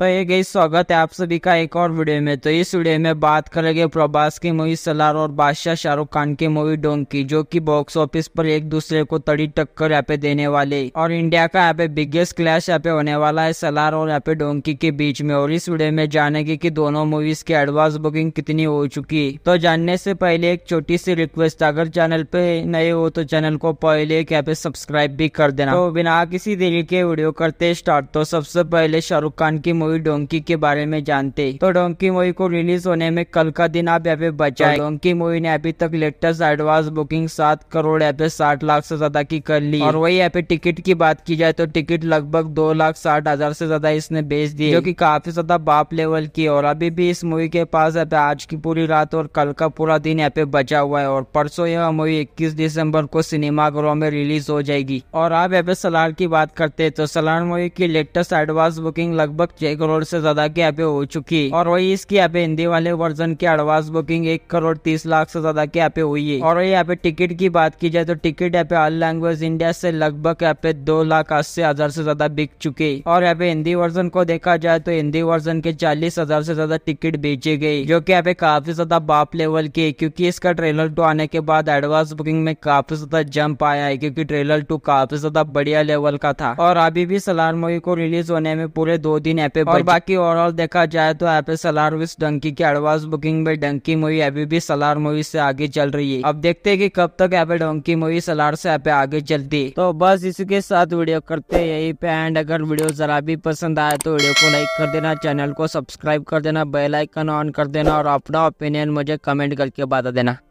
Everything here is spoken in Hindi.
तो ये गई स्वागत है आप सभी का एक और वीडियो में तो इस वीडियो में बात करेंगे प्रभास की मूवी सलार और बादशाह शाहरुख खान की मूवी डोंकी की जो कि बॉक्स ऑफिस पर एक दूसरे को तड़ी टक्कर यहाँ पे देने वाले और इंडिया का यहाँ पे बिगेस्ट क्लैश यहाँ पे होने वाला है सलार और यहाँ पे डोंकी के बीच में और इस वीडियो में जानेंगे की दोनों मूवीज की एडवांस बुकिंग कितनी हो चुकी तो जानने से पहले एक छोटी सी रिक्वेस्ट अगर चैनल पे नए हो तो चैनल को पहले यहाँ पे सब्सक्राइब भी कर देना तो बिना किसी देरी के वीडियो करते स्टार्ट तो सबसे पहले शाहरुख खान की मूवी मूवी डोंकी के बारे में जानते तो डोंकी मूवी को रिलीज होने में कल का दिन आप यहाँ पे बचाए तो डोंकी मूवी ने अभी तक लेटेस्ट एडवांस बुकिंग सात करोड़ यहाँ पे साठ लाख से ज्यादा की कर ली और वही यहाँ पे टिकट की बात की जाए तो टिकट लगभग दो लाख साठ हजार से ज्यादा इसने बेच दी जो की काफी ज्यादा बाप लेवल की और अभी भी इस मूवी के पास यहाँ पे आज की पूरी रात और कल का पूरा दिन यहाँ पे बचा हुआ है और परसों यह मूवी इक्कीस दिसंबर को सिनेमा सिनेमाघरों में रिलीज हो जाएगी और आप यहाँ पे सलाड की बात करते हैं तो सलाड मूवी की लेटेस्ट एडवांस बुकिंग लगभग करोड़ से ज्यादा की यहाँ पे हो चुकी और वही इसकी यहाँ पे हिंदी वाले वर्जन की एडवांस बुकिंग एक करोड़ तीस लाख से ज्यादा की यहाँ पे हुई है और वही यहाँ पे टिकट की बात की जाए तो टिकट यहाँ पे ऑल लैंग्वेज इंडिया से लगभग यहाँ पे दो लाख अस्सी हजार से ज्यादा बिक चुकी और यहाँ पे हिंदी वर्जन को देखा जाए तो हिंदी वर्जन के चालीस हजार से ज्यादा टिकट बेची गयी जो की यहाँ पे काफी ज्यादा बाप लेवल की क्यूँकी इसका ट्रेलर टू आने के बाद एडवांस बुकिंग में काफी ज्यादा जम्प आया है क्यूँकी ट्रेलर टू काफी ज्यादा बढ़िया लेवल का था और अभी भी सलार मूवी को रिलीज होने में पूरे दो दिन यहाँ पे और बाकी ओवरऑल देखा जाए तो पे सलार विस डंकी की एडवांस बुकिंग में डंकी मूवी अभी भी सलार मूवी से आगे चल रही है अब देखते हैं कि कब तक पे डंकी मूवी सलार से एपल आगे चलती है तो बस इसी के साथ वीडियो करते हैं यही पे एंड अगर वीडियो जरा भी पसंद आए तो वीडियो को लाइक कर देना चैनल को सब्सक्राइब कर देना बेलाइकन ऑन कर देना और अपना ओपिनियन मुझे कमेंट करके बता देना